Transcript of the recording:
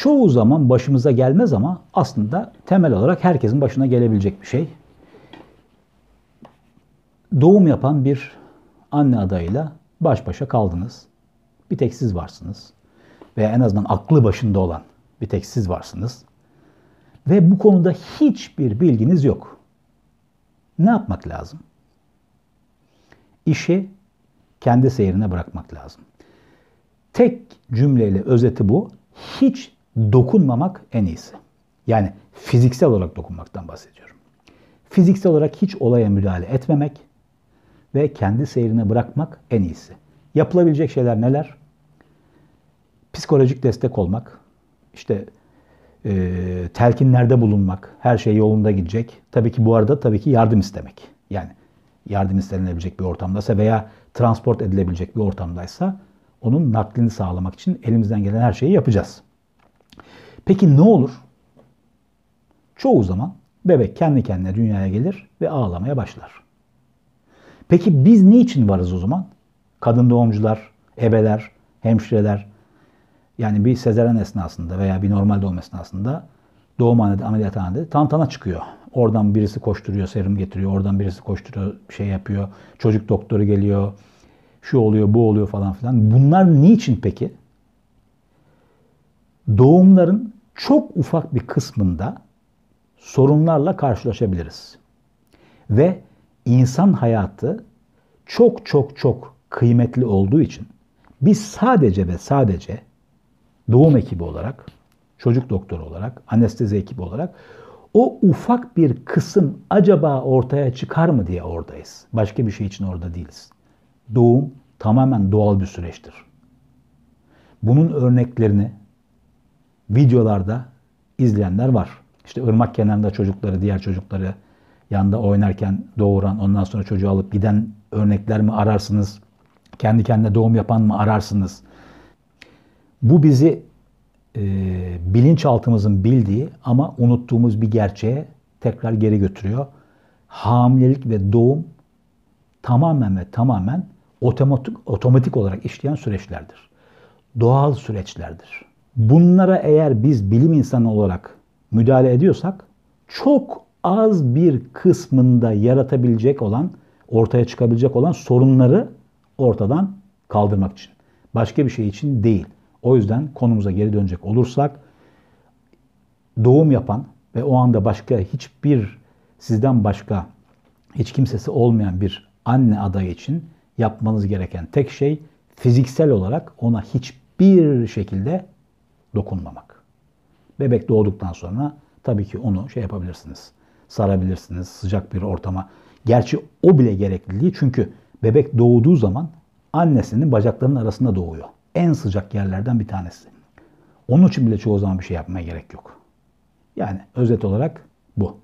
çoğu zaman başımıza gelmez ama aslında temel olarak herkesin başına gelebilecek bir şey. Doğum yapan bir anne adayıyla baş başa kaldınız. Bir tek siz varsınız. Veya en azından aklı başında olan bir tek siz varsınız. Ve bu konuda hiçbir bilginiz yok. Ne yapmak lazım? İşi kendi seyrine bırakmak lazım. Tek cümleyle özeti bu. Hiç dokunmamak en iyisi. Yani fiziksel olarak dokunmaktan bahsediyorum. Fiziksel olarak hiç olaya müdahale etmemek ve kendi seyrine bırakmak en iyisi. Yapılabilecek şeyler neler? Psikolojik destek olmak, işte e, telkinlerde bulunmak, her şey yolunda gidecek. Tabii ki bu arada tabii ki yardım istemek. Yani yardım istenilebilecek bir ortamdaysa veya transport edilebilecek bir ortamdaysa onun naklini sağlamak için elimizden gelen her şeyi yapacağız. Peki ne olur? Çoğu zaman bebek kendi kendine dünyaya gelir ve ağlamaya başlar. Peki biz niçin varız o zaman? Kadın doğumcular, ebeler, hemşireler yani bir sezeren esnasında veya bir normal doğum esnasında doğumhanede, ameliyathanede tantana çıkıyor. Oradan birisi koşturuyor, serum getiriyor. Oradan birisi koşturuyor, şey yapıyor. Çocuk doktoru geliyor. Şu oluyor, bu oluyor falan filan. Bunlar niçin peki? doğumların çok ufak bir kısmında sorunlarla karşılaşabiliriz. Ve insan hayatı çok çok çok kıymetli olduğu için biz sadece ve sadece doğum ekibi olarak, çocuk doktoru olarak, anestezi ekibi olarak o ufak bir kısım acaba ortaya çıkar mı diye oradayız. Başka bir şey için orada değiliz. Doğum tamamen doğal bir süreçtir. Bunun örneklerini videolarda izleyenler var. İşte ırmak kenarında çocukları, diğer çocukları yanında oynarken doğuran, ondan sonra çocuğu alıp giden örnekler mi ararsınız? Kendi kendine doğum yapan mı ararsınız? Bu bizi e, bilinçaltımızın bildiği ama unuttuğumuz bir gerçeğe tekrar geri götürüyor. Hamilelik ve doğum tamamen ve tamamen otomatik, otomatik olarak işleyen süreçlerdir. Doğal süreçlerdir. Bunlara eğer biz bilim insanı olarak müdahale ediyorsak çok az bir kısmında yaratabilecek olan, ortaya çıkabilecek olan sorunları ortadan kaldırmak için. Başka bir şey için değil. O yüzden konumuza geri dönecek olursak doğum yapan ve o anda başka hiçbir sizden başka hiç kimsesi olmayan bir anne adayı için yapmanız gereken tek şey fiziksel olarak ona hiçbir şekilde dokunmamak. Bebek doğduktan sonra tabii ki onu şey yapabilirsiniz. Sarabilirsiniz sıcak bir ortama. Gerçi o bile gerekli değil çünkü bebek doğduğu zaman annesinin bacaklarının arasında doğuyor. En sıcak yerlerden bir tanesi. Onun için bile çoğu zaman bir şey yapmaya gerek yok. Yani özet olarak bu.